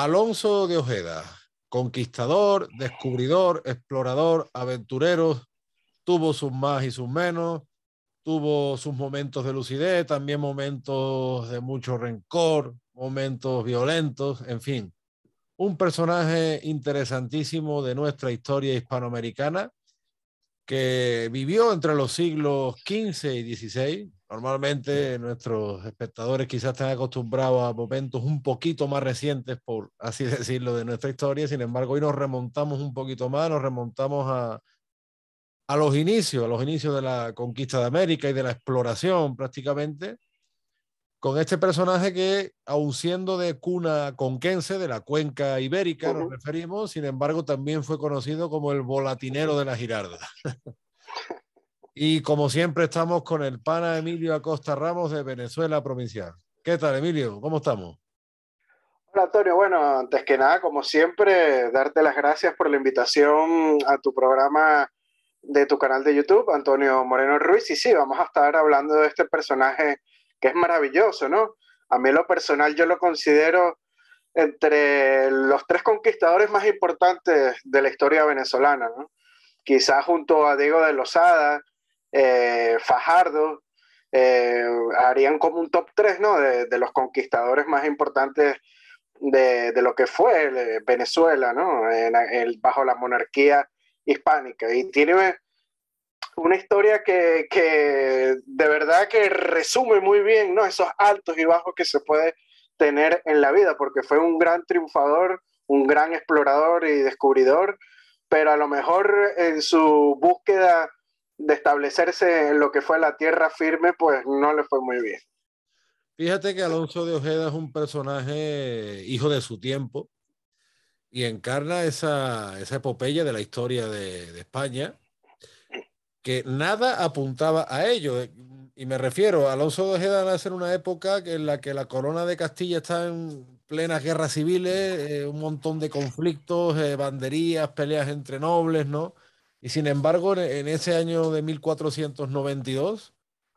Alonso de Ojeda, conquistador, descubridor, explorador, aventurero, tuvo sus más y sus menos, tuvo sus momentos de lucidez, también momentos de mucho rencor, momentos violentos, en fin. Un personaje interesantísimo de nuestra historia hispanoamericana que vivió entre los siglos XV y XVI, Normalmente nuestros espectadores quizás están acostumbrados a momentos un poquito más recientes, por así decirlo, de nuestra historia. Sin embargo, hoy nos remontamos un poquito más, nos remontamos a, los inicios, a los inicios de la conquista de América y de la exploración prácticamente, con este personaje que, aun siendo de cuna conquense, de la cuenca ibérica, nos referimos, sin embargo, también fue conocido como el volatinero de la Girarda. Y como siempre estamos con el pana Emilio Acosta Ramos de Venezuela Provincial. ¿Qué tal, Emilio? ¿Cómo estamos? Hola, Antonio. Bueno, antes que nada, como siempre, darte las gracias por la invitación a tu programa de tu canal de YouTube, Antonio Moreno Ruiz. Y sí, vamos a estar hablando de este personaje que es maravilloso, ¿no? A mí lo personal yo lo considero entre los tres conquistadores más importantes de la historia venezolana, ¿no? Quizás junto a Diego de losada. Eh, Fajardo, eh, harían como un top 3 ¿no? de, los conquistadores más importantes de, lo que fue eh, Venezuela, ¿no? En, bajo la monarquía hispánica. Y tiene una historia que, que, de verdad que resume muy bien ¿no? esos altos y bajos que se puede tener en la vida, porque fue un gran triunfador, un gran explorador y descubridor, pero a lo mejor en su búsqueda de establecerse en lo que fue la tierra firme, pues no le fue muy bien. Fíjate que Alonso de Ojeda es un personaje hijo de su tiempo y encarna esa, epopeya de la historia de, España, que nada apuntaba a ello. Y me refiero, Alonso de Ojeda nace en una época en la que la corona de Castilla está en plena guerra civil eh, un montón de conflictos, eh, banderías, peleas entre nobles, ¿no? Y sin embargo, en ese año de 1492,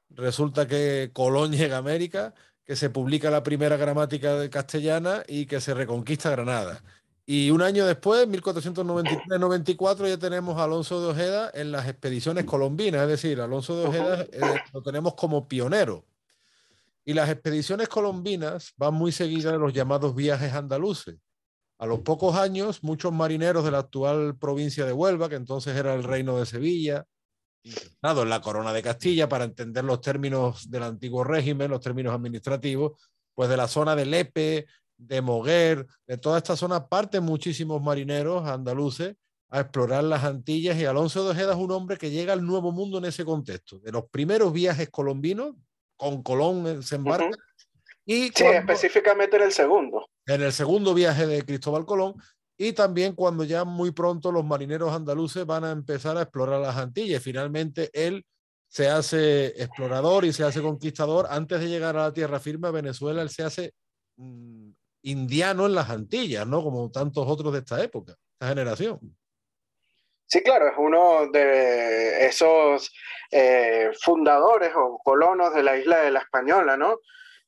resulta que Colón llega a América, que se publica la primera gramática de castellana y que se reconquista Granada. Y un año después, 1493-94, ya tenemos a Alonso de Ojeda en las expediciones colombinas, es decir, Alonso de Ojeda eh, lo tenemos como pionero. Y las expediciones colombinas van muy seguidas de los llamados viajes andaluces, a los pocos años, muchos marineros de la actual provincia de Huelva, que entonces era el reino de Sevilla, nada, en la corona de Castilla, para entender los términos del antiguo régimen, los términos administrativos, pues de la zona de Lepe, de Moguer, de toda esta zona parten muchísimos marineros andaluces a explorar las Antillas y Alonso de Ojeda es un hombre que llega al Nuevo Mundo en ese contexto, de los primeros viajes colombinos, con Colón se embarca. y sí, específicamente en el segundo en el segundo viaje de Cristóbal Colón y también cuando ya muy pronto los marineros andaluces van a empezar a explorar las Antillas. Finalmente él se hace explorador y se hace conquistador. Antes de llegar a la tierra firme, a Venezuela, él se hace mm, indiano en las Antillas, ¿no? Como tantos otros de esta época, esta generación. Sí, claro, es uno de esos eh, fundadores o colonos de la isla de la Española, ¿no?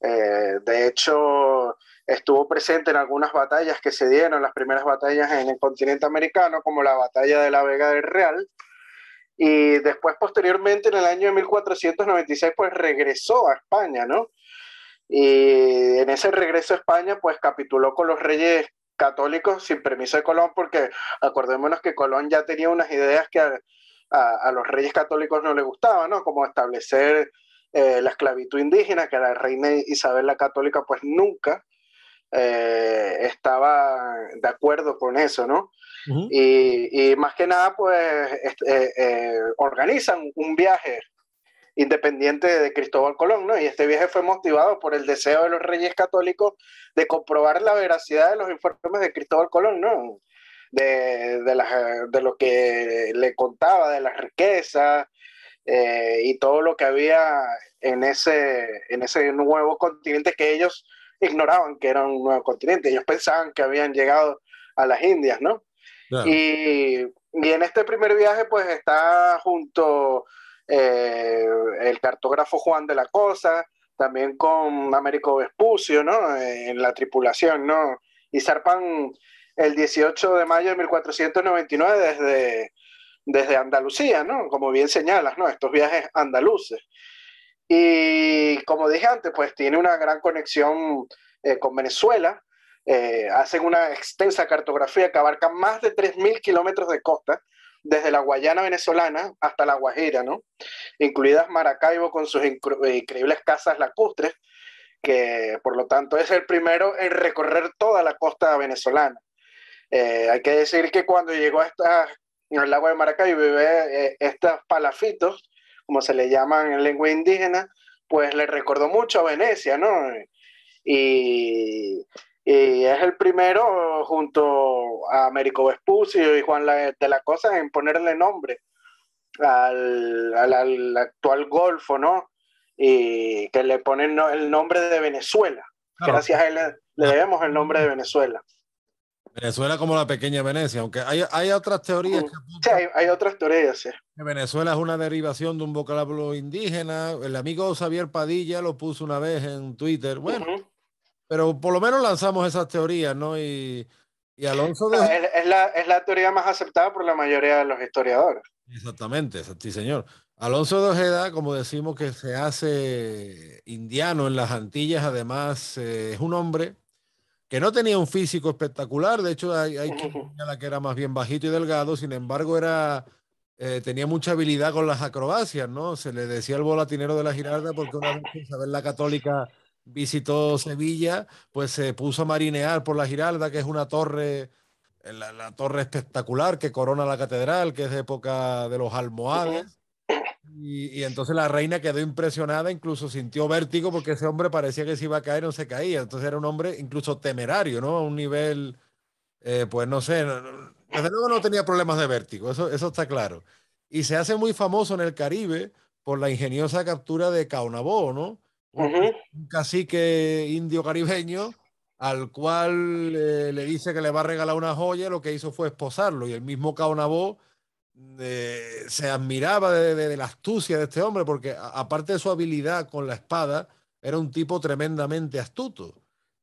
Eh, de hecho, estuvo presente en algunas batallas que se dieron, las primeras batallas en el continente americano, como la batalla de la Vega del Real. Y después, posteriormente, en el año de 1496, pues regresó a España, ¿no? Y en ese regreso a España, pues capituló con los reyes católicos sin permiso de Colón, porque acordémonos que Colón ya tenía unas ideas que a, a, los reyes católicos no le gustaban, ¿no? Como establecer eh, la esclavitud indígena, que la reina Isabel la Católica pues nunca eh, estaba de acuerdo con eso, ¿no? y, más que nada, pues eh, eh, organizan un viaje independiente de Cristóbal Colón, ¿no? Y este viaje fue motivado por el deseo de los reyes católicos de comprobar la veracidad de los informes de Cristóbal Colón, ¿no? De, de, lo que le contaba, de las riquezas y todo lo que había en ese, en ese nuevo continente que ellos ignoraban que era un nuevo continente, ellos pensaban que habían llegado a las Indias, ¿no? Y, en este primer viaje pues está junto eh, el cartógrafo Juan de la Cosa, también con Américo Vespucio, ¿no? En la tripulación, ¿no? Y zarpan el 18 de mayo de 1499 desde, desde Andalucía, ¿no? Como bien señalas, ¿no? Estos viajes andaluces. Y como dije antes, pues tiene una gran conexión eh, con Venezuela. Eh, hacen una extensa cartografía que abarca más de 3.000 kilómetros de costa, desde la Guayana venezolana hasta la Guajira, ¿no? Incluidas Maracaibo con sus increíbles casas lacustres, que por lo tanto es el primero en recorrer toda la costa venezolana. Eh, hay que decir que cuando llegó a esta, el lago de Maracaibo y ve estas palafitos, como se le llaman en lengua indígena, pues le recordó mucho a Venecia, ¿no? Y, es el primero junto a Américo Vespucio y Juan de la Cosa en ponerle nombre al, actual Golfo, ¿no? Y que le ponen el nombre de Venezuela. Gracias a él le debemos el nombre de Venezuela. Venezuela como la pequeña Venecia, aunque hay, hay otras teorías. sí, hay, otras teorías, sí. Venezuela es una derivación de un vocablo indígena. El amigo Xavier Padilla lo puso una vez en Twitter. Bueno, pero por lo menos lanzamos esas teorías, ¿no? Y, y Alonso... De... Es, la, es la teoría más aceptada por la mayoría de los historiadores. Exactamente, sí, señor. Alonso de Ojeda, como decimos que se hace indiano en las Antillas, además eh, es un hombre que no tenía un físico espectacular, de hecho hay, hay quien la que era más bien bajito y delgado, sin embargo era, eh, tenía mucha habilidad con las acrobacias, ¿no? Se le decía el volatinero de la Giralda, porque una vez Isabel la Católica visitó Sevilla, pues se puso a marinear por la giralda, que es una torre, eh, la, torre espectacular que corona la catedral, que es de época de los almohades. Y, entonces la reina quedó impresionada, incluso sintió vértigo porque ese hombre parecía que se iba a caer, no se caía. Entonces era un hombre incluso temerario, ¿no? A un nivel, eh, pues no sé, desde luego no tenía problemas de vértigo, eso, eso está claro. Y se hace muy famoso en el Caribe por la ingeniosa captura de Caonabó, ¿no? Un cacique indio caribeño al cual eh, le dice que le va a regalar una joya, lo que hizo fue esposarlo y el mismo Caonabó se admiraba de, la astucia de este hombre, porque aparte de su habilidad con la espada, era un tipo tremendamente astuto.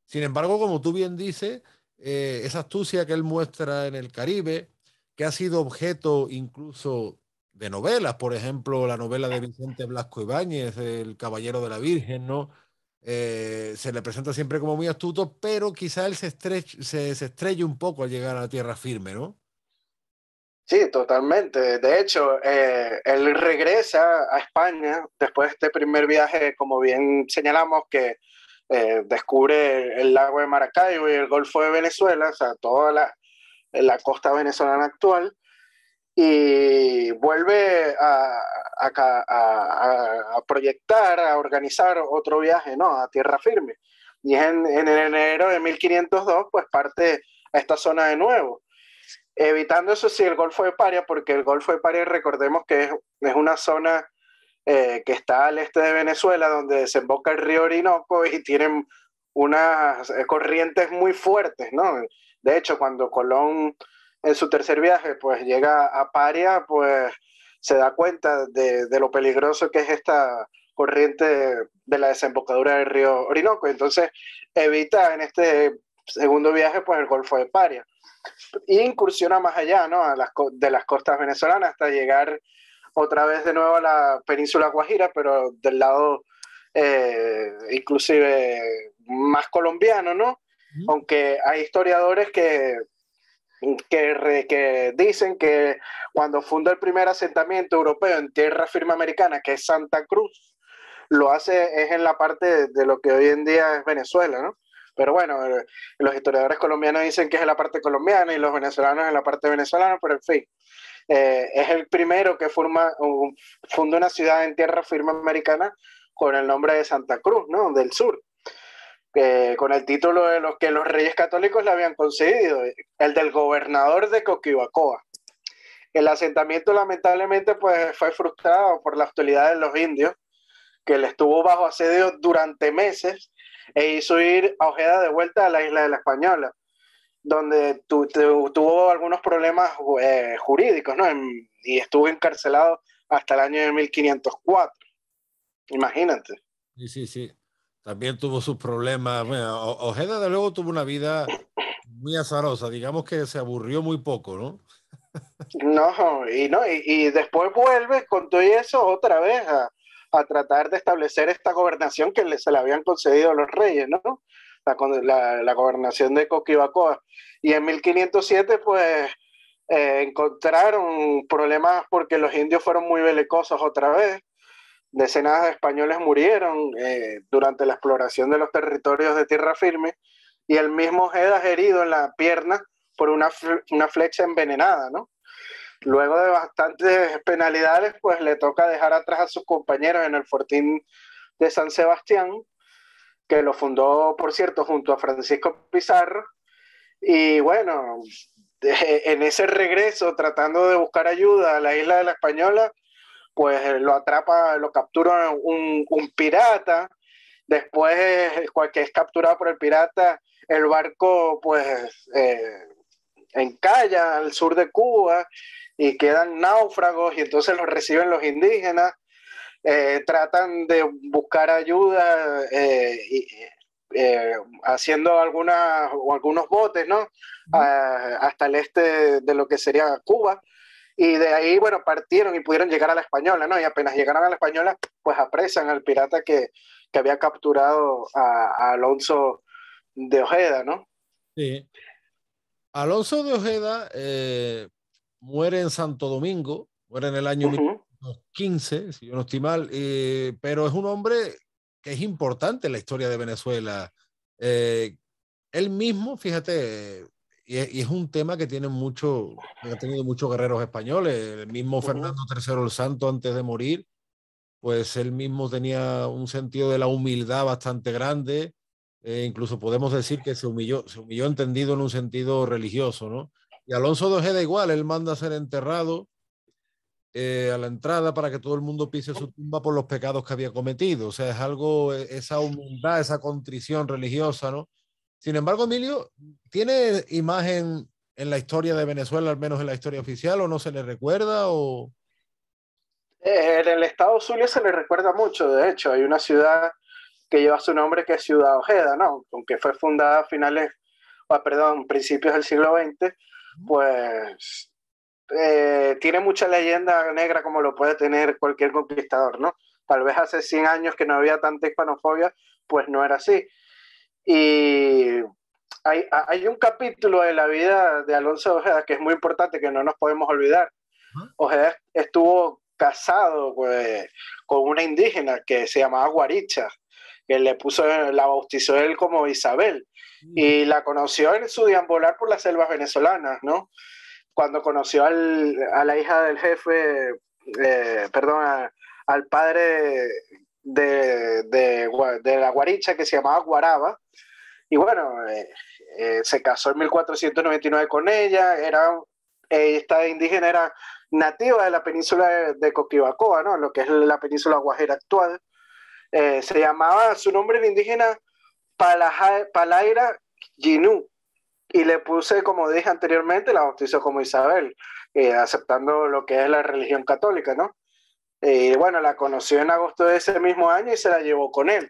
Sin embargo, como tú bien dices, eh, esa astucia que él muestra en el Caribe, que ha sido objeto incluso de novelas, por ejemplo, la novela de Vicente Blasco Ibáñez, El Caballero de la Virgen, ¿no? Eh, se le presenta siempre como muy astuto, pero quizá él se, estrelle se, un poco al llegar a la tierra firme, ¿no? Sí, totalmente. De hecho, eh, él regresa a España después de este primer viaje, como bien señalamos, que eh, descubre el lago de Maracaibo y el Golfo de Venezuela, o sea, toda la, la costa venezolana actual, y vuelve a, a, a, proyectar, a organizar otro viaje, ¿no? A tierra firme. Y en, en enero de 1502, pues parte a esta zona de nuevo evitando eso sí el Golfo de Paria, porque el Golfo de Paria, recordemos que es, una zona eh, que está al este de Venezuela, donde desemboca el río Orinoco y tienen unas eh, corrientes muy fuertes, ¿no? De hecho, cuando Colón en su tercer viaje, pues llega a Paria, pues se da cuenta de, lo peligroso que es esta corriente de, la desembocadura del río Orinoco. Entonces evita en este segundo viaje, pues el Golfo de Paria e incursiona más allá, ¿no? de las costas venezolanas hasta llegar otra vez de nuevo a la península Guajira, pero del lado eh, inclusive más colombiano, ¿no? Aunque hay historiadores que, que, dicen que cuando funda el primer asentamiento europeo en tierra firme americana, que es Santa Cruz, lo hace es en la parte de lo que hoy en día es Venezuela, ¿no? Pero bueno, eh, los historiadores colombianos dicen que es la parte colombiana y los venezolanos en la parte venezolana, pero en fin. Eh, es el primero que forma, funda una ciudad en tierra firme americana con el nombre de Santa Cruz, ¿no? Del sur. con el título de los que los reyes católicos le habían concedido, el del gobernador de Coquibacoa. El asentamiento lamentablemente pues, fue frustrado por la hostilidad de los indios, que le estuvo bajo asedio durante meses e hizo ir a Ojeda de vuelta a la isla de la Española, donde tuvo algunos problemas eh, jurídicos, ¿no? y estuvo encarcelado hasta el año de 1504. Imagínate. Sí, sí, sí. También tuvo sus problemas. Ojeda, de luego, tuvo una vida muy azarosa. Digamos que se aburrió muy poco, ¿no? No, y, no, y, después vuelve con todo eso otra vez a, a tratar de establecer esta gobernación que se le habían concedido a los reyes, ¿no? La, gobernación de Coquibacoa. Y en 1507, pues, eh, encontraron problemas porque los indios fueron muy belicosos otra vez. Decenas de españoles murieron eh, durante la exploración de los territorios de tierra firme y el mismo Edas herido en la pierna por una, una flecha envenenada, ¿no? Luego de bastantes penalidades, pues le toca dejar atrás a sus compañeros en el Fortín de San Sebastián, que lo fundó, por cierto, junto a Francisco Pizarro. Y bueno, en ese regreso, tratando de buscar ayuda a la isla de la Española, pues lo atrapa, lo captura un, pirata. Después, cualquier es capturado por el pirata, el barco pues eh, en Calla, al sur de Cuba, y quedan náufragos y entonces los reciben los indígenas, eh, tratan de buscar ayuda eh, eh, haciendo algunas o algunos botes, ¿no? Ah, hasta el este de lo que sería Cuba. Y de ahí, bueno, partieron y pudieron llegar a la española, ¿no? Y apenas llegaron a la española, pues apresan al pirata que, que había capturado a, a Alonso de Ojeda, ¿no? Sí. Alonso de Ojeda eh, muere en Santo Domingo, muere en el año 15, si yo no estoy mal, pero es un hombre que es importante en la historia de Venezuela. Eh, él mismo, fíjate, y es, un tema que tiene mucho, ha tenido muchos guerreros españoles. El mismo Fernando III el Santo, antes de morir, pues él mismo tenía un sentido de la humildad bastante grande. Eh, incluso podemos decir que se humilló, se humilló entendido en un sentido religioso, ¿no? Y Alonso de Ojeda igual, él manda a ser enterrado eh, a la entrada para que todo el mundo pise su tumba por los pecados que había cometido. O sea, es algo, e, esa humildad, esa contrición religiosa, ¿no? Sin embargo, Emilio, ¿tiene imagen en la historia de Venezuela, al menos en la historia oficial, o no se le recuerda? O... Eh, en el estado Zulia se le recuerda mucho, de hecho, hay una ciudad que lleva su nombre, que es Ciudad Ojeda, ¿no? Aunque fue fundada a finales, ah, perdón, principios del siglo XX, pues eh, tiene mucha leyenda negra como lo puede tener cualquier conquistador, ¿no? Tal vez hace 100 años que no había tanta hispanofobia, pues no era así. Y hay, hay un capítulo de la vida de Alonso Ojeda que es muy importante, que no nos podemos olvidar. Ojeda estuvo casado pues, con una indígena que se llamaba Guaricha que le puso, la bautizó él como Isabel, y mm. la conoció en su deambular por las selvas venezolanas, ¿no? Cuando conoció al, a la hija del jefe, eh, perdón, al padre de, de, la guaricha que se llamaba Guaraba, y bueno, eh, eh, se casó en 1499 con ella, era, esta indígena era nativa de la península de, Coquibacoa, ¿no? Lo que es la península guajera actual eh, se llamaba, su nombre indígena, Palaira Y le puse, como dije anteriormente, la bautizó como Isabel, eh, aceptando lo que es la religión católica, ¿no? Eh, bueno, la conoció en agosto de ese mismo año y se la llevó con él.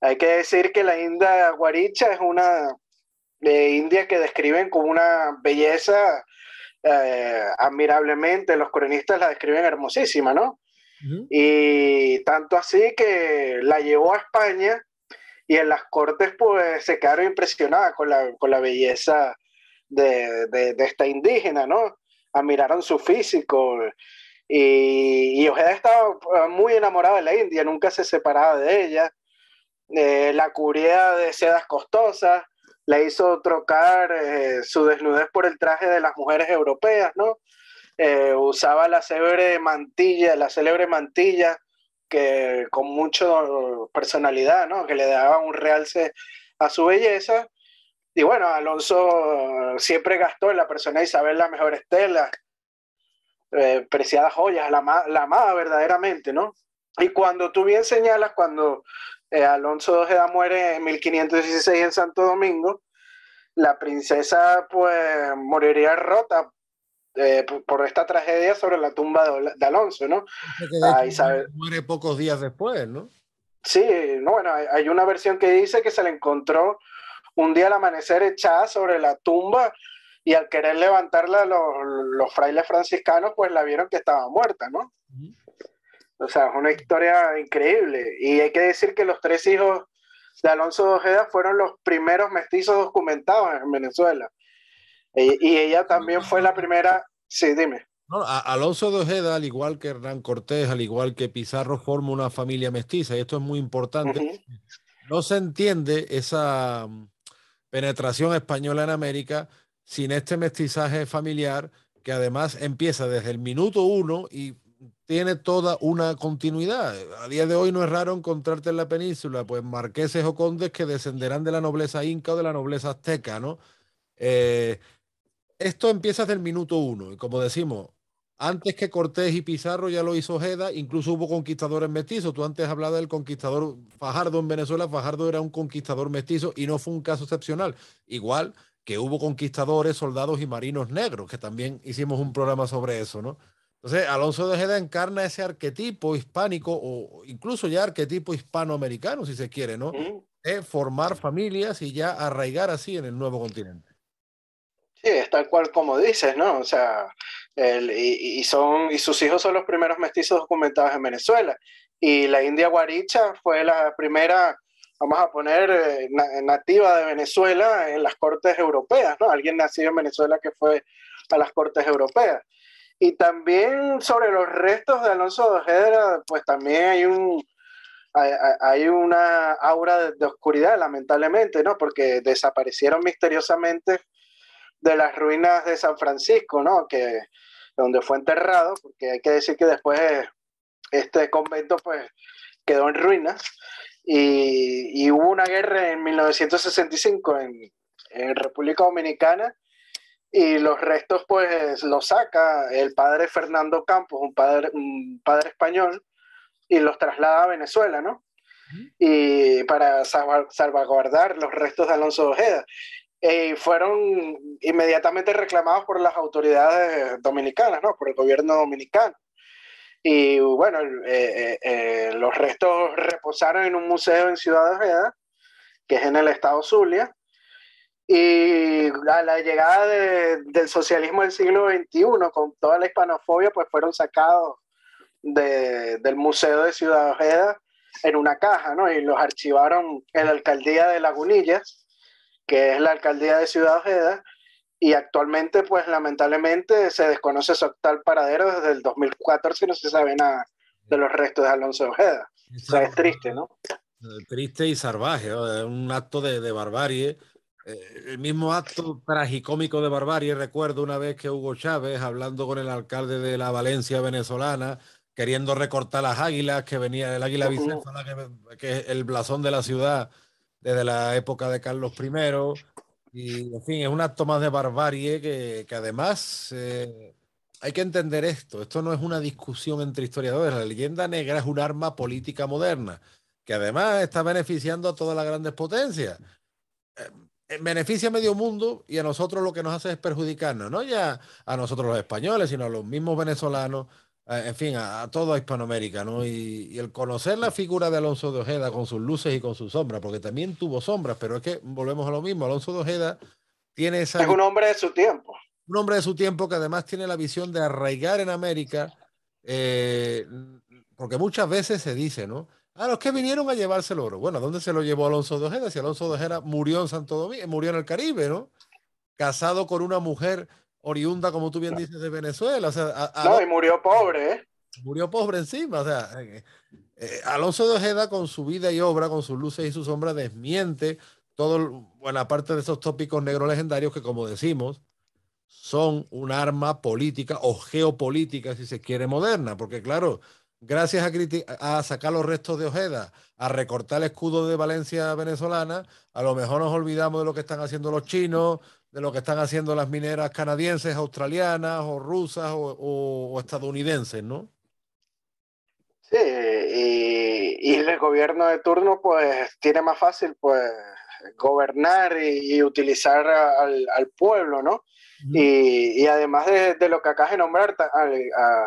Hay que decir que la India Guaricha es una de eh, India que describen con una belleza admirablemente, los cronistas la describen hermosísima, ¿no? Y tanto así que la llevó a España y en las cortes pues se quedaron impresionadas con la, belleza de, esta indígena, ¿no? Admiraron su físico y, y, Ojeda estaba ah, muy enamorada de la India, nunca se separaba de ella, eh, la cubría de sedas costosas, le hizo trocar eh, su desnudez por el traje de las mujeres europeas, ¿no? Eh, usaba la célebre mantilla, la célebre mantilla que con mucha personalidad, ¿no? Que le daba un realce a su belleza. Y bueno, Alonso siempre gastó en la persona de Isabel la mejor estela, eh, preciadas joyas, la, amaba, verdaderamente, ¿no? Y cuando tú bien señalas, cuando eh, Alonso Ojeda muere en 1516 en Santo Domingo, la princesa pues moriría rota eh, por esta tragedia sobre la tumba de, Alonso, ¿no? Ah, muere pocos días después, ¿no? Sí, no, bueno, hay, una versión que dice que se le encontró un día al amanecer echada sobre la tumba y al querer levantarla los, frailes franciscanos pues la vieron que estaba muerta, ¿no? O sea, es una historia increíble. Y hay que decir que los tres hijos de Alonso de Ojeda fueron los primeros mestizos documentados en Venezuela. Eh, y ella también fue la primera, sí, dime. Alonso de Ojeda, al igual que Hernán Cortés, al igual que Pizarro, forma una familia mestiza, y esto es muy importante. No se entiende esa mm, penetración española en América sin este mestizaje familiar que además empieza desde el minuto uno y tiene toda una continuidad. A día de hoy no es raro encontrarte en la península, pues marqueses o condes que descenderán de la nobleza inca o de la nobleza azteca, ¿no? Eh, esto empieza desde el minuto uno. Y como decimos, antes que Cortés y Pizarro ya lo hizo Jeda, incluso hubo conquistadores mestizos. Tú antes hablabas del conquistador Fajardo en Venezuela. Fajardo era un conquistador mestizo y no fue un caso excepcional. Igual que hubo conquistadores, soldados y marinos negros, que también hicimos un programa sobre eso, ¿no? Entonces, Alonso de Ojeda encarna ese arquetipo hispánico o incluso ya arquetipo hispanoamericano, si se quiere, ¿no? De formar familias y ya arraigar así en el nuevo continente. Sí, es tal cual como dices, ¿no? O sea, y, son, y sus hijos son los primeros mestizos documentados en Venezuela. Y la India Guaricha fue la primera, vamos a poner, eh, nativa de Venezuela en las cortes europeas, ¿no? Alguien nacido en Venezuela que fue a las cortes europeas. Y también sobre los restos de Alonso de Ojeda, pues también hay un, hay, una aura de, oscuridad, lamentablemente, ¿no? Porque desaparecieron misteriosamente de las ruinas de San Francisco, ¿no? Que, donde fue enterrado, porque hay que decir que después este convento pues quedó en ruinas y, hubo una guerra en 1965 en, República Dominicana y los restos pues los saca el padre Fernando Campos, un padre, un padre español, y los traslada a Venezuela, ¿no? y para salvaguardar los restos de Alonso Ojeda y eh, fueron inmediatamente reclamados por las autoridades dominicanas, ¿no? por el gobierno dominicano. Y bueno, eh, eh, los restos reposaron en un museo en Ciudad Ojeda, que es en el estado Zulia. Y a la llegada del socialismo del siglo XXI, con toda la hispanofobia, pues fueron sacados del museo de Ciudad Ojeda en una caja, ¿no? Y los archivaron en la alcaldía de Lagunillas que es la alcaldía de Ciudad Ojeda, y actualmente, pues lamentablemente, se desconoce su actual paradero desde el 2014 y no se sabe nada de los restos de Alonso Ojeda. O sea, es triste, ¿no? Triste y salvaje, un acto de, barbarie. Eh, el mismo acto tragicómico de barbarie, recuerdo una vez que Hugo Chávez, hablando con el alcalde de la Valencia venezolana, queriendo recortar las águilas, que venía el águila bicéfala, que, que es el blasón de la ciudad, desde la época de Carlos I. Y, en fin, es un acto más de barbarie que, además eh, hay que entender esto. Esto no es una discusión entre historiadores. La leyenda negra es un arma política moderna que además está beneficiando a todas las grandes potencias. Eh, eh, beneficia a medio mundo y a nosotros lo que nos hace es perjudicarnos, no ya a nosotros los españoles, sino a los mismos venezolanos, en fin, a, toda Hispanoamérica, ¿no? Y, el conocer la figura de Alonso de Ojeda con sus luces y con sus sombras, porque también tuvo sombras, pero es que volvemos a lo mismo, Alonso de Ojeda tiene esa... Es un hombre de su tiempo. Un hombre de su tiempo que además tiene la visión de arraigar en América, eh, porque muchas veces se dice, ¿no? A ah, los que vinieron a llevarse el oro. Bueno, ¿a dónde se lo llevó Alonso de Ojeda? Si Alonso de Ojeda murió en Santo Domingo, murió en el Caribe, ¿no? Casado con una mujer oriunda, como tú bien dices, de Venezuela. no, y murió pobre, ¿eh? Murió pobre encima. O sea, eh, eh, Alonso de Ojeda con su vida y obra, con sus luces y sus sombras, desmiente todo, buena parte de esos tópicos negros legendarios que, como decimos, son un arma política o geopolítica, si se quiere, moderna. Porque claro, gracias a, a, sacar los restos de Ojeda, a recortar el escudo de Valencia venezolana, a lo mejor nos olvidamos de lo que están haciendo los chinos, de lo que están haciendo las mineras canadienses, australianas o rusas o, estadounidenses, ¿no? Sí, y, el gobierno de turno pues tiene más fácil pues gobernar y, utilizar al, pueblo, ¿no? y, además de, lo que acabas de nombrar,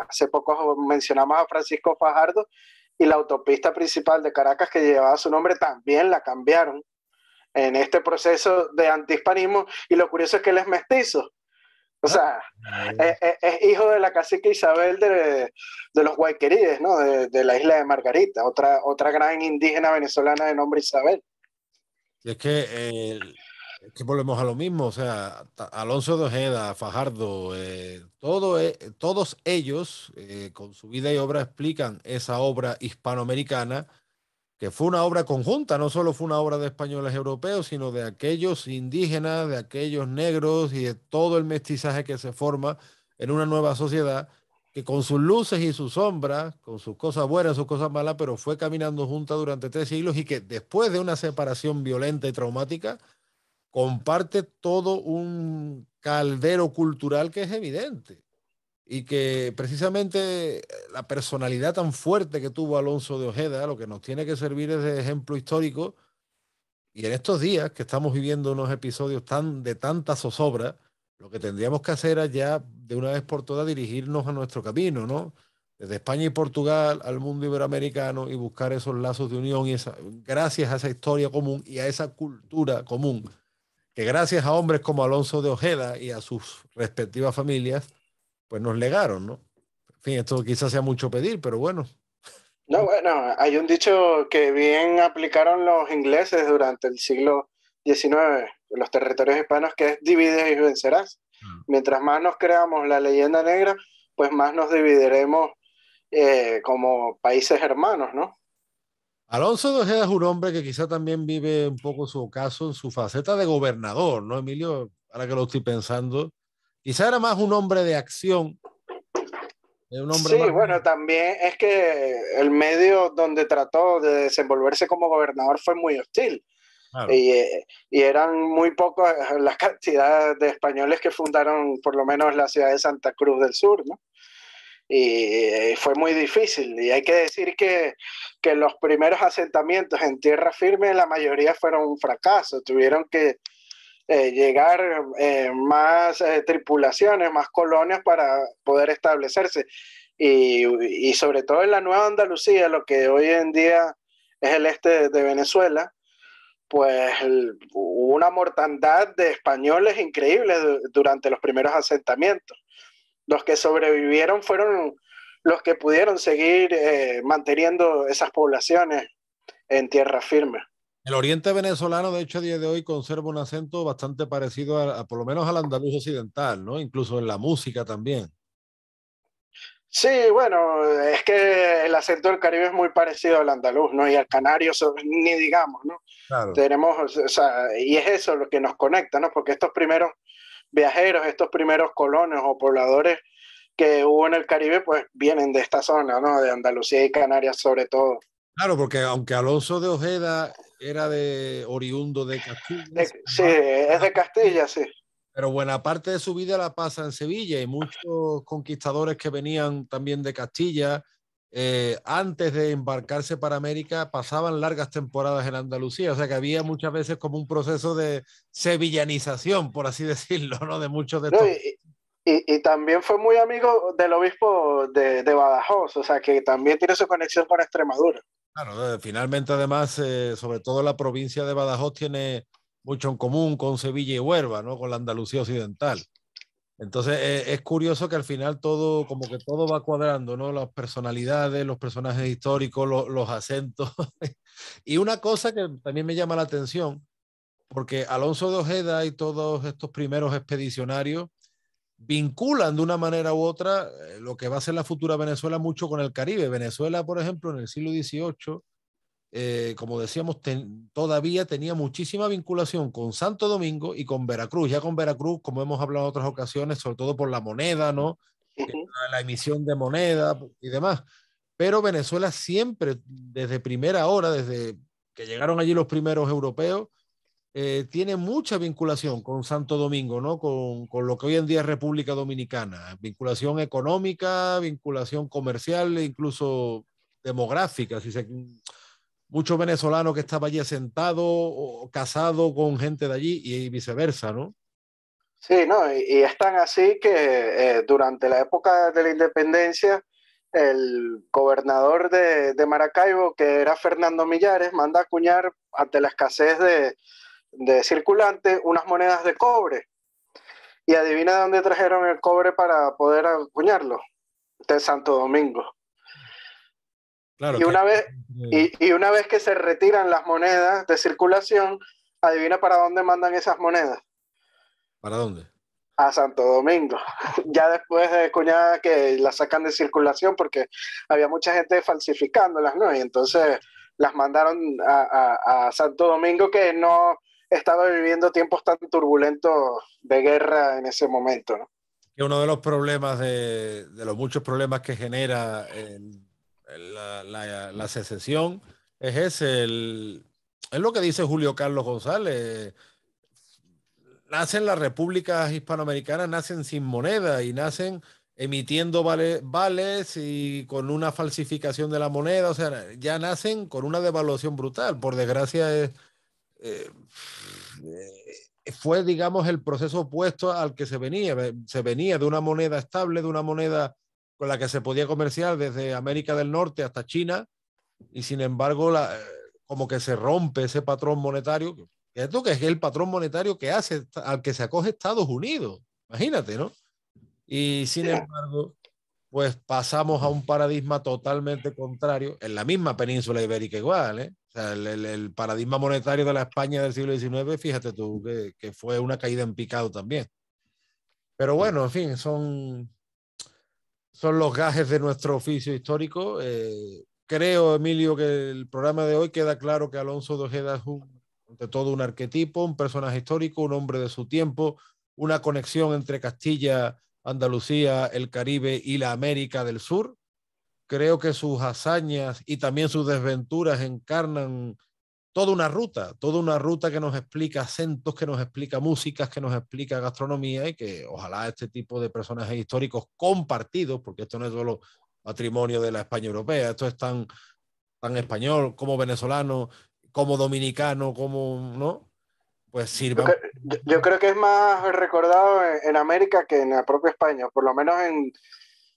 hace poco mencionamos a Francisco Fajardo y la autopista principal de Caracas que llevaba su nombre también la cambiaron en este proceso de antihispanismo y lo curioso es que él es mestizo. O sea, ah, es, hijo de la cacique Isabel de, de los Guayquerides, ¿no? De, la isla de Margarita, otra, otra gran indígena venezolana de nombre Isabel. Eh, es que, volvemos a lo mismo, o sea, Alonso de Ojeda, Fajardo, eh, todo, e, todos ellos eh, con su vida y obra explican esa obra hispanoamericana que fue una obra conjunta, no solo fue una obra de españoles europeos, sino de aquellos indígenas, de aquellos negros y de todo el mestizaje que se forma en una nueva sociedad que con sus luces y sus sombras, con sus cosas buenas, sus cosas malas, pero fue caminando junta durante tres siglos y que después de una separación violenta y traumática, comparte todo un caldero cultural que es evidente y que precisamente eh, la personalidad tan fuerte que tuvo Alonso de Ojeda, lo que nos tiene que servir es de ejemplo histórico. Y en estos días que estamos viviendo unos episodios tan, de tanta zozobra, lo que tendríamos que hacer es ya de una vez por todas dirigirnos a nuestro camino, ¿no? Desde España y Portugal al mundo iberoamericano y buscar esos lazos de unión y esa, gracias a esa historia común y a esa cultura común, que gracias a hombres como Alonso de Ojeda y a sus respectivas familias, pues nos legaron, ¿no? En fin, esto quizás sea mucho pedir, pero bueno. No, bueno, hay un dicho que bien aplicaron los ingleses durante el siglo XIX, los territorios hispanos, que es divide y vencerás. Mm. Mientras más nos creamos la leyenda negra, pues más nos dividiremos eh, como países hermanos, ¿no? Alonso de Ojeda es un hombre que quizá también vive un poco su caso, en su faceta de gobernador, ¿no, Emilio? Ahora que lo estoy pensando, Quizá era más un hombre de acción. Un sí, bueno, también es que el medio donde trató de desenvolverse como gobernador fue muy hostil. Eh, y, eran muy pocas las cantidades de españoles que fundaron por lo menos la ciudad de Santa Cruz del Sur, ¿no? Y eh, fue muy difícil. Y hay que decir que, que los primeros asentamientos en tierra firme, la mayoría fueron un fracaso. Tuvieron que, eh, llegar eh, más eh, tripulaciones, más colonias para poder establecerse. Y, sobre todo en la Nueva Andalucía, lo que hoy en día es el este de Venezuela, pues hubo una mortandad de españoles increíbles durante los primeros asentamientos. Los que sobrevivieron fueron los que pudieron seguir manteniendo esas poblaciones en tierra firme. El oriente venezolano, de hecho, a día de hoy conserva un acento bastante parecido por lo menos al andaluz occidental, ¿no? Incluso en la música también. Sí, bueno, es que el acento del Caribe es muy parecido al andaluz, ¿no? Y al canario, ni digamos, ¿no? Tenemos, y es eso lo que nos conecta, ¿no? Porque estos primeros viajeros, estos primeros colonos o pobladores que hubo en el Caribe, pues vienen de esta zona, ¿no? De Andalucía y Canarias sobre todo. Claro, porque aunque Alonso de Ojeda era de oriundo de Castilla. sí, es de Castilla, sí. Pero buena parte de su vida la pasa en Sevilla y muchos conquistadores que venían también de Castilla, eh, antes de embarcarse para América, pasaban largas temporadas en Andalucía. O sea que había muchas veces como un proceso de sevillanización, por así decirlo, ¿no? De muchos de estos. y, también fue muy amigo del obispo de, de Badajoz, o sea que también tiene su conexión con Extremadura. Claro, eh, finalmente además, eh, sobre todo la provincia de Badajoz tiene mucho en común con Sevilla y Huerva, Con la Andalucía occidental. Entonces eh, es curioso que al final todo, como que todo va cuadrando, ¿no? Las personalidades, los personajes históricos, los acentos. y una cosa que también me llama la atención, porque Alonso de Ojeda y todos estos primeros expedicionarios vinculan de una manera u otra eh, lo que va a ser la futura Venezuela mucho con el Caribe. Venezuela, por ejemplo, en el siglo XVIII, eh, como decíamos, todavía tenía muchísima vinculación con Santo Domingo y con Veracruz. Ya con Veracruz, como hemos hablado en otras ocasiones, sobre todo por la moneda, ¿no? La emisión de moneda y demás. Pero Venezuela siempre, desde primera hora, desde que llegaron allí los primeros europeos, eh, tiene mucha vinculación con Santo Domingo, ¿no? Con, con, lo que hoy en día es República Dominicana, vinculación económica, vinculación comercial, e incluso demográfica. Si se, mucho venezolano que estaba allí sentado o casado con gente de allí y, viceversa, ¿no? Sí, no, y, están es tan así que eh, durante la época de la independencia, el gobernador de, de Maracaibo, que era Fernando Millares, manda a acuñar ante la escasez de, de circulante unas monedas de cobre. Y adivina de dónde trajeron el cobre para poder acuñarlo. De Santo Domingo. y, una vez, y, una vez que se retiran las monedas de circulación, adivina para dónde mandan esas monedas. ¿Para dónde? A Santo Domingo. ya después de cuñada que las sacan de circulación porque había mucha gente falsificándolas, ¿no? Y entonces las mandaron a Santo Domingo que no, estaba viviendo tiempos tan turbulentos de guerra en ese momento. ¿no? uno de los problemas, de, los muchos problemas que genera la, secesión, es es lo que dice Julio Carlos González. Nacen las repúblicas hispanoamericanas, nacen sin moneda y nacen emitiendo vales y con una falsificación de la moneda, o sea, ya nacen con una devaluación brutal. Por desgracia es eh, fue, digamos, el proceso opuesto al que se venía. Se venía de una moneda estable, de una moneda con la que se podía comerciar desde América del Norte hasta China, y sin embargo, la, eh, como que se rompe ese patrón monetario, que es que es el patrón monetario que hace, al que se acoge Estados Unidos, imagínate, ¿no? Y sin embargo, pues pasamos a un paradigma totalmente contrario, en la misma península ibérica igual, ¿eh? el, paradigma monetario de la España del siglo XIX, fíjate tú, que, fue una caída en picado también. Pero bueno, en fin, son, son los gajes de nuestro oficio histórico. Eh, creo, Emilio, que el programa de hoy queda claro que Alonso de Ojeda es todo un arquetipo, un personaje histórico, un hombre de su tiempo, una conexión entre Castilla, Andalucía, el Caribe y la América del Sur creo que sus hazañas y también sus desventuras encarnan toda una ruta, toda una ruta que nos explica acentos, que nos explica músicas, que nos explica gastronomía y que ojalá este tipo de personajes históricos compartidos, porque esto no es solo patrimonio de la España europea, esto es tan, tan español como venezolano, como dominicano, como, ¿no? Pues sirve. Yo, creo que es más recordado en América que en la propia España, por lo menos en,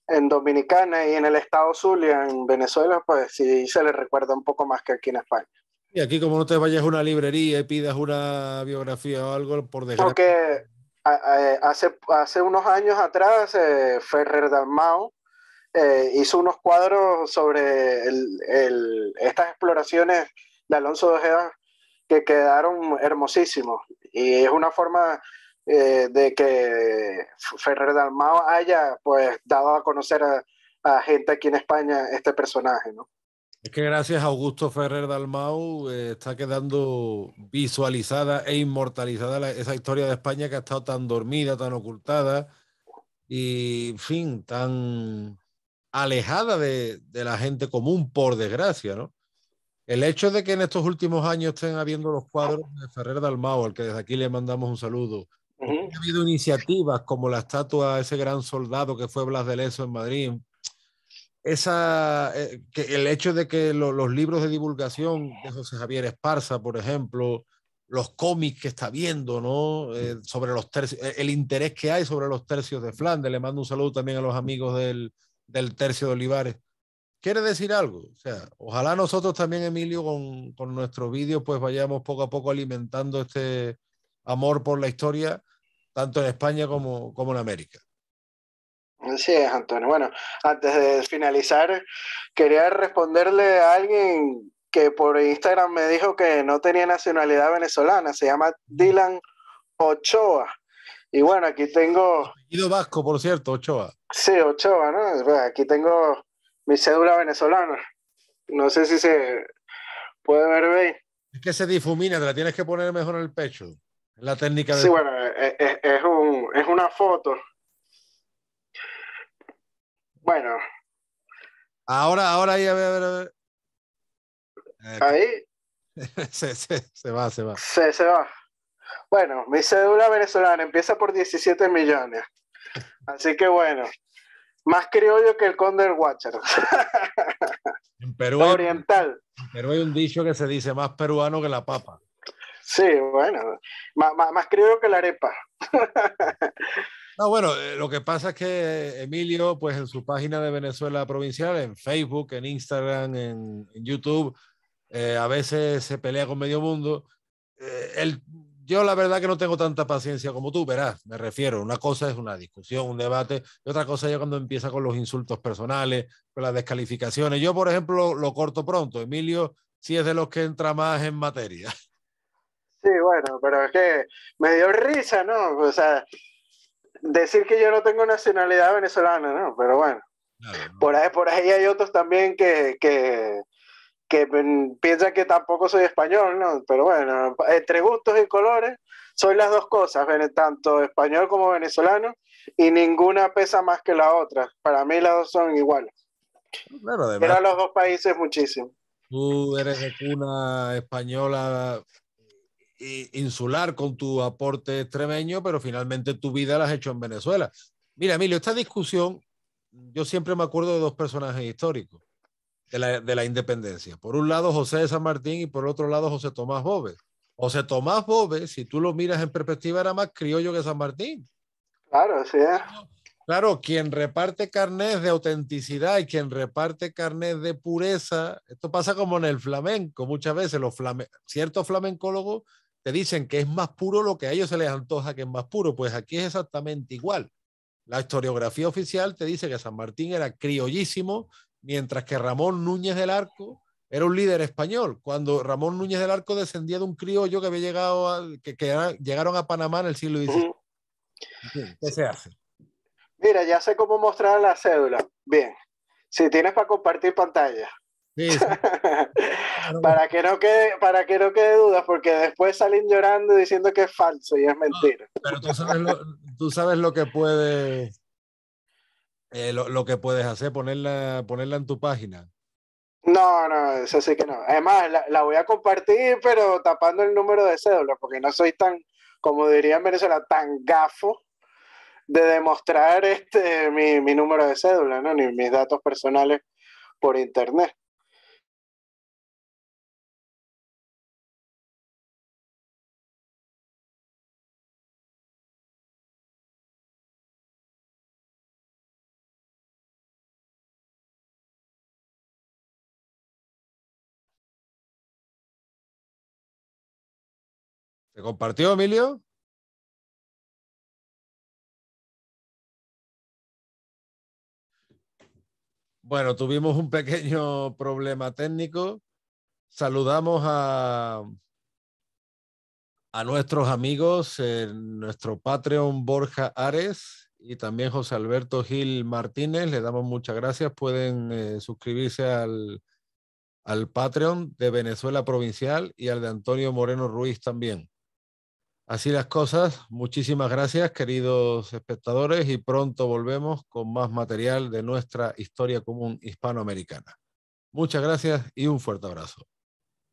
en Dominicana y en el estado Zulia, en Venezuela, pues sí se le recuerda un poco más que aquí en España. Y aquí como no te vayas a una librería y pidas una biografía o algo, por desgracia... Porque hace, hace unos años atrás eh, Ferrer Dalmao eh, hizo unos cuadros sobre estas exploraciones de Alonso de Ojeda que quedaron hermosísimos. Y es una forma eh, de que Ferrer Dalmao haya pues dado a conocer a, gente aquí en España este personaje, ¿no? Es que gracias a Augusto Ferrer Dalmau eh, está quedando visualizada e inmortalizada esa historia de España que ha estado tan dormida, tan ocultada y, en fin, tan alejada de, la gente común, por desgracia, ¿no? El hecho de que en estos últimos años estén habiendo los cuadros de Ferrer Dalmau al que desde aquí le mandamos un saludo, ha habido iniciativas como la estatua de ese gran soldado que fue Blas de Leso en Madrid. Esa, eh, el hecho de que los libros de divulgación de José Javier Esparza, por ejemplo, los cómics que está viendo, ¿no? Eh, sobre los tercios, eh, el interés que hay sobre los tercios de Flandes. Le mando un saludo también a los amigos del, tercio de Olivares. Quiere decir algo, o sea, ojalá nosotros también, Emilio, con, con nuestro vídeo, pues vayamos poco a poco alimentando este, amor por la historia, tanto en España como, como en América. Así es, Antonio. Bueno, antes de finalizar, quería responderle a alguien que por Instagram me dijo que no tenía nacionalidad venezolana, se llama Dylan Ochoa. Y bueno, aquí tengo... Apellido vasco, por cierto, Ochoa. Sí, Ochoa, ¿no? Aquí tengo mi cédula venezolana. No sé si se puede ver bien. Es que se difumina, te la tienes que poner mejor en el pecho. La técnica de... Sí, bueno, eh, eh, es, un, es una foto. Bueno. Ahora, ahora ahí, a ver, a ver, eh, Ahí. se, se, va, se va. Se, se va. Bueno, mi cédula venezolana empieza por 17 millones. Así que bueno, más criollo que el conde del Guacharo en Perú. Oriental. En hay un dicho que se dice más peruano que la papa. Sí, bueno, más, creo que la arepa. No, bueno, eh, lo que pasa es que eh, Emilio, pues en su página de Venezuela Provincial, en Facebook, en Instagram, en, YouTube, eh, a veces se pelea con medio mundo. yo la verdad que no tengo tanta paciencia como tú, verás, me refiero. Una cosa es una discusión, un debate, y otra cosa ya cuando empieza con los insultos personales, con las descalificaciones. Yo, por ejemplo, lo, lo corto pronto. Emilio sí es de los que entra más en materia. Sí, bueno, pero es que me dio risa, ¿no? O sea, decir que yo no tengo nacionalidad venezolana, ¿no? Pero bueno. Por, ahí, por ahí hay otros también que, que, que piensan que tampoco soy español, ¿no? Pero bueno, entre gustos y colores, soy las dos cosas, tanto español como venezolano, y ninguna pesa más que la otra. Para mí las dos son iguales. Claro, los dos países muchísimo. Tú eres de cuna española eh, insular con tu aporte extremeño, pero finalmente tu vida la has hecho en Venezuela. Mira, Emilio, esta discusión, yo siempre me acuerdo de dos personajes históricos de la, de la independencia. Por un lado, José de San Martín y por otro lado, José Tomás Boves. José Tomás Boves, si tú lo miras en perspectiva, era más criollo que San Martín. Claro, sí. es Claro, quien reparte carnet de autenticidad y quien reparte carnet de pureza, esto pasa como en el flamenco, muchas veces los cierto ciertos flamencólogos te dicen que es más puro lo que a ellos se les antoja que es más puro, pues aquí es exactamente igual. La historiografía oficial te dice que San Martín era criollísimo, mientras que Ramón Núñez del Arco era un líder español. Cuando Ramón Núñez del Arco descendía de un criollo que había llegado, a, que, llegaron a Panamá en el siglo XIX. ¿Qué se hace? Mira, ya sé cómo mostrar la cédula. Bien, si tienes para compartir pantalla. para, que no quede, para que no quede duda, porque después salen llorando diciendo que es falso y es mentira. pero tú sabes lo, que puedes eh, lo, que puedes hacer, ponerla, ponerla en tu página. No, no, eso sí que no. Además, la, la voy a compartir, pero tapando el número de cédula, porque no soy tan, como diría en Venezuela, tan gafo de demostrar este, mi, número de cédula, ¿no? ni mis datos personales por internet. ¿Se compartió, Emilio? Bueno, tuvimos un pequeño problema técnico. Saludamos a, nuestros amigos, en nuestro Patreon Borja Ares y también José Alberto Gil Martínez. Le damos muchas gracias. Pueden eh, suscribirse al, al Patreon de Venezuela Provincial y al de Antonio Moreno Ruiz también. Así las cosas. Muchísimas gracias, queridos espectadores, y pronto volvemos con más material de nuestra historia común hispanoamericana. Muchas gracias y un fuerte abrazo.